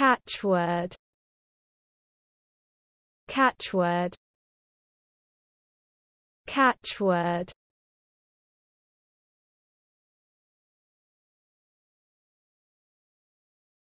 Catchword Catchword Catchword